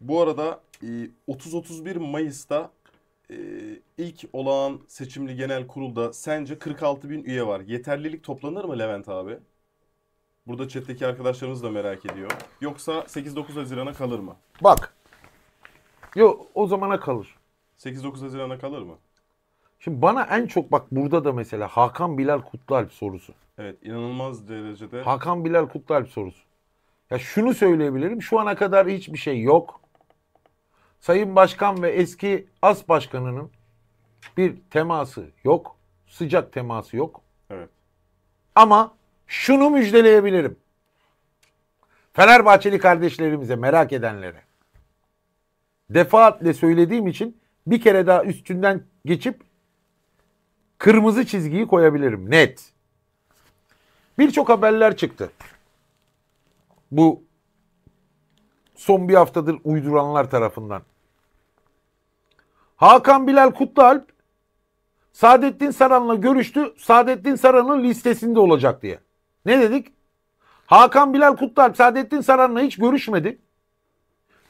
Bu arada 30-31 e, Mayıs'ta e, ilk olağan seçimli genel kurulda sence 46 bin üye var. Yeterlilik toplanır mı Levent abi? Burada chatteki arkadaşlarımız da merak ediyor. Yoksa 8-9 Haziran'a kalır mı? Bak. yo o zamana kalır. 8-9 Haziran'a kalır mı? Şimdi bana en çok bak burada da mesela Hakan Bilal Kutlualp sorusu. Evet inanılmaz derecede. Hakan Bilal Kutlualp sorusu. Ya şunu söyleyebilirim. Şu ana kadar hiçbir şey yok. Sayın Başkan ve eski As Başkanı'nın bir teması yok. Sıcak teması yok. Evet. Ama şunu müjdeleyebilirim. Fenerbahçeli kardeşlerimize, merak edenlere defaatle söylediğim için bir kere daha üstünden geçip kırmızı çizgiyi koyabilirim net. Birçok haberler çıktı. Bu son bir haftadır uyduranlar tarafından. Hakan Bilal Kutlualp Saadettin Saran'la görüştü. Saadettin Saran'ın listesinde olacak diye. Ne dedik? Hakan Bilal Kutlualp Saadettin Saran'la hiç görüşmedi.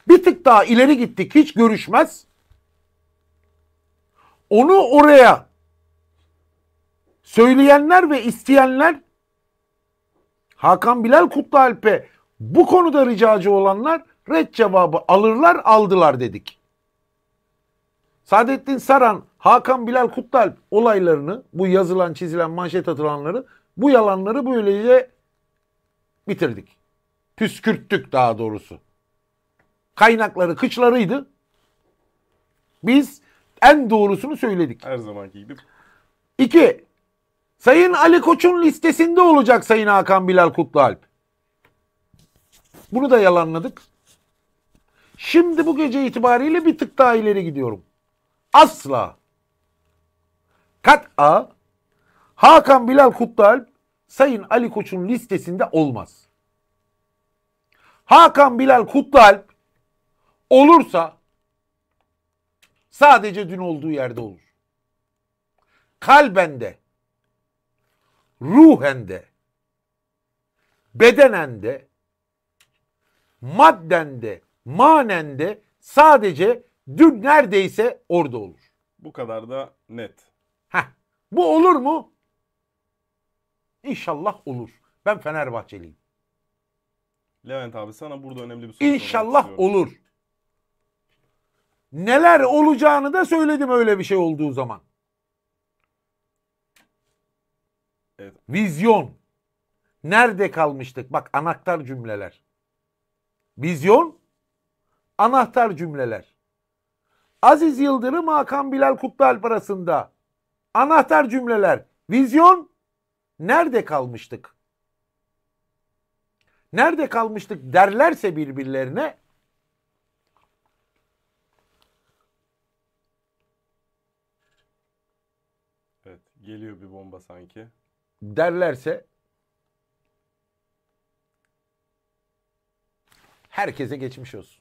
Bir tık daha ileri gittik. Hiç görüşmez. Onu oraya söyleyenler ve isteyenler Hakan Bilal Kutlualp'e bu konuda ricacı olanlar red cevabı alırlar aldılar dedik. Saadettin Saran, Hakan Bilal Kutlalp olaylarını, bu yazılan, çizilen, manşet atılanları, bu yalanları böylece bitirdik. Püskürttük daha doğrusu. Kaynakları kıçlarıydı. Biz en doğrusunu söyledik. Her zamanki gibi. İki, Sayın Ali Koç'un listesinde olacak Sayın Hakan Bilal Kutlualp. Bunu da yalanladık. Şimdi bu gece itibariyle bir tık daha ileri gidiyorum asla kat'a Hakan Bilal Kutlualp Sayın Ali Koç'un listesinde olmaz. Hakan Bilal Kutlualp olursa sadece dün olduğu yerde olur. Kalbende, ruhende, bedenende, de, manende sadece dün neredeyse orada olur. Bu kadar da net. Heh. Bu olur mu? İnşallah olur. Ben Fenerbahçeliyim. Levent abi sana burada önemli bir soru İnşallah olur. Neler olacağını da söyledim öyle bir şey olduğu zaman. Evet. Vizyon. Nerede kalmıştık? Bak anahtar cümleler. Vizyon, anahtar cümleler. Aziz Yıldırım, Hakan Bilal Kutlualp arasında anahtar cümleler. Vizyon nerede kalmıştık? Nerede kalmıştık derlerse birbirlerine Evet, geliyor bir bomba sanki. derlerse herkese geçmiş olsun.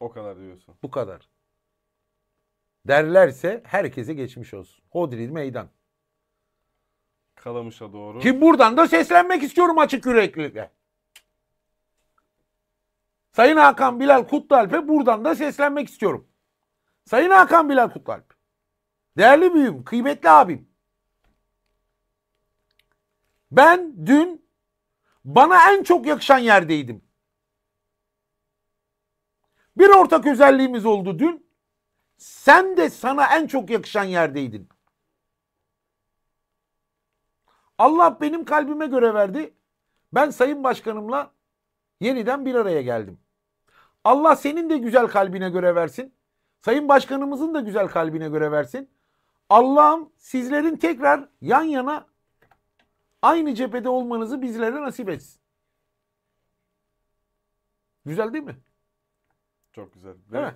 O kadar diyorsun. Bu kadar. Derlerse herkese geçmiş olsun. Hodri meydan. Kalamış'a doğru. Ki buradan da seslenmek istiyorum açık yüreklilikle. Sayın Hakan Bilal Kutlalpe buradan da seslenmek istiyorum. Sayın Hakan Bilal Kutlualp. Değerli büyüğüm, kıymetli abim. Ben dün bana en çok yakışan yerdeydim. Bir ortak özelliğimiz oldu dün. Sen de sana en çok yakışan yerdeydin. Allah benim kalbime göre verdi. Ben Sayın Başkanımla yeniden bir araya geldim. Allah senin de güzel kalbine göre versin. Sayın Başkanımızın da güzel kalbine göre versin. Allah'ım sizlerin tekrar yan yana aynı cephede olmanızı bizlere nasip etsin. Güzel değil mi? Çok güzel. Ve